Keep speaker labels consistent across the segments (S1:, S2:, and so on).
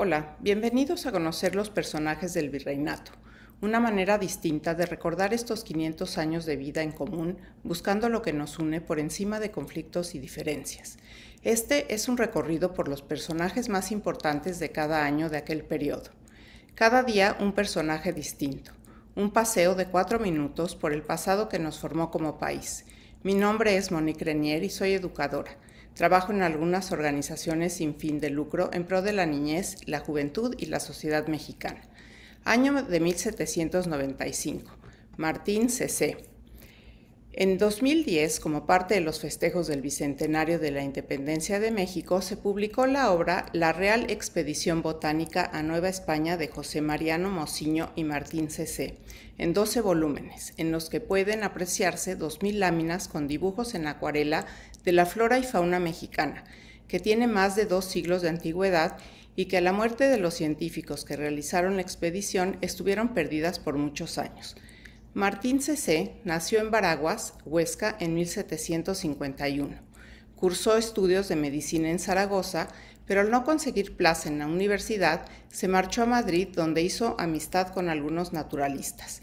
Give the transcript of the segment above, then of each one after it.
S1: Hola, bienvenidos a conocer los personajes del virreinato, una manera distinta de recordar estos 500 años de vida en común buscando lo que nos une por encima de conflictos y diferencias. Este es un recorrido por los personajes más importantes de cada año de aquel periodo. Cada día un personaje distinto, un paseo de cuatro minutos por el pasado que nos formó como país. Mi nombre es Monique Renier y soy educadora Trabajo en algunas organizaciones sin fin de lucro en pro de la niñez, la juventud y la sociedad mexicana. Año de 1795. Martín C.C. En 2010, como parte de los festejos del Bicentenario de la Independencia de México, se publicó la obra La Real Expedición Botánica a Nueva España de José Mariano Mociño y Martín C.C., en 12 volúmenes, en los que pueden apreciarse 2.000 láminas con dibujos en acuarela de la flora y fauna mexicana, que tiene más de dos siglos de antigüedad y que a la muerte de los científicos que realizaron la expedición estuvieron perdidas por muchos años. Martín C.C. nació en Baraguas, Huesca, en 1751. Cursó estudios de medicina en Zaragoza, pero al no conseguir plaza en la universidad, se marchó a Madrid, donde hizo amistad con algunos naturalistas.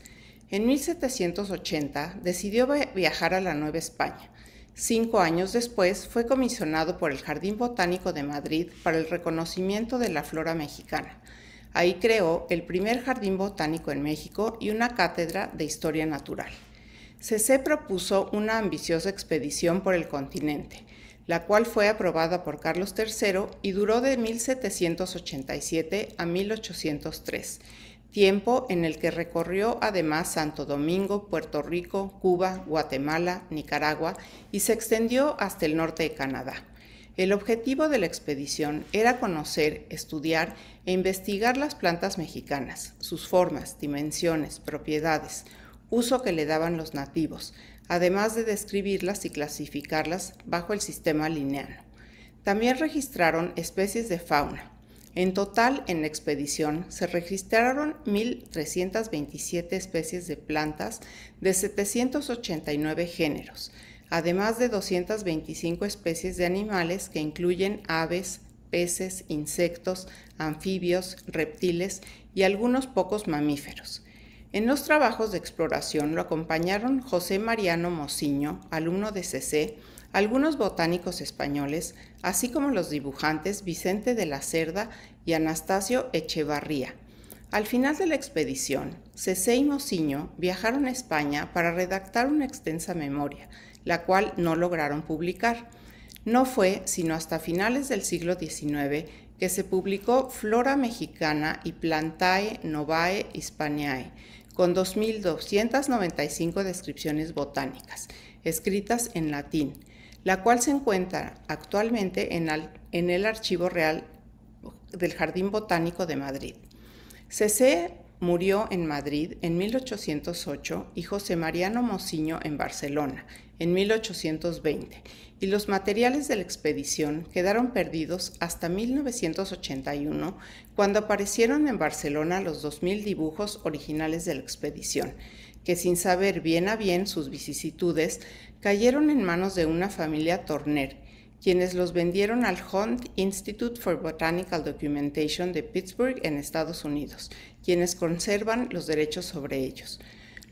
S1: En 1780 decidió viajar a la Nueva España. Cinco años después fue comisionado por el Jardín Botánico de Madrid para el reconocimiento de la flora mexicana. Ahí creó el primer jardín botánico en México y una cátedra de historia natural. CC propuso una ambiciosa expedición por el continente, la cual fue aprobada por Carlos III y duró de 1787 a 1803, tiempo en el que recorrió además Santo Domingo, Puerto Rico, Cuba, Guatemala, Nicaragua y se extendió hasta el norte de Canadá. El objetivo de la expedición era conocer, estudiar e investigar las plantas mexicanas, sus formas, dimensiones, propiedades, uso que le daban los nativos, además de describirlas y clasificarlas bajo el sistema lineano. También registraron especies de fauna. En total, en la expedición se registraron 1.327 especies de plantas de 789 géneros, además de 225 especies de animales que incluyen aves, peces, insectos, anfibios, reptiles y algunos pocos mamíferos. En los trabajos de exploración lo acompañaron José Mariano Mociño, alumno de CC, algunos botánicos españoles, así como los dibujantes Vicente de la Cerda y Anastasio Echevarría. Al final de la expedición, cc y Mociño viajaron a España para redactar una extensa memoria, la cual no lograron publicar. No fue sino hasta finales del siglo XIX que se publicó Flora Mexicana y Plantae Novae Hispaniae, con 2.295 descripciones botánicas, escritas en latín, la cual se encuentra actualmente en, el Archivo Real del Jardín Botánico de Madrid. CC Murió en Madrid en 1808 y José Mariano Mociño en Barcelona en 1820, y los materiales de la expedición quedaron perdidos hasta 1981, cuando aparecieron en Barcelona los 2.000 dibujos originales de la expedición, que sin saber bien a bien sus vicisitudes, cayeron en manos de una familia Torner, quienes los vendieron al Hunt Institute for Botanical Documentation de Pittsburgh en Estados Unidos, quienes conservan los derechos sobre ellos.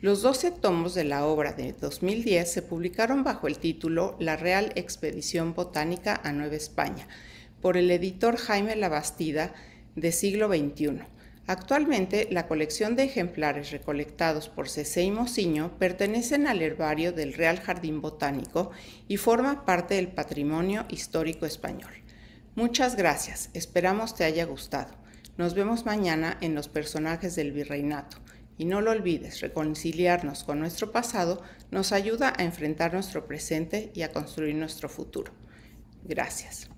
S1: Los 12 tomos de la obra de 2010 se publicaron bajo el título La Real Expedición Botánica a Nueva España, por el editor Jaime Labastida de siglo XXI Actualmente, la colección de ejemplares recolectados por y Mociño pertenecen al herbario del Real Jardín Botánico y forma parte del patrimonio histórico español. Muchas gracias, esperamos te haya gustado. Nos vemos mañana en los personajes del virreinato. Y no lo olvides, reconciliarnos con nuestro pasado nos ayuda a enfrentar nuestro presente y a construir nuestro futuro. Gracias.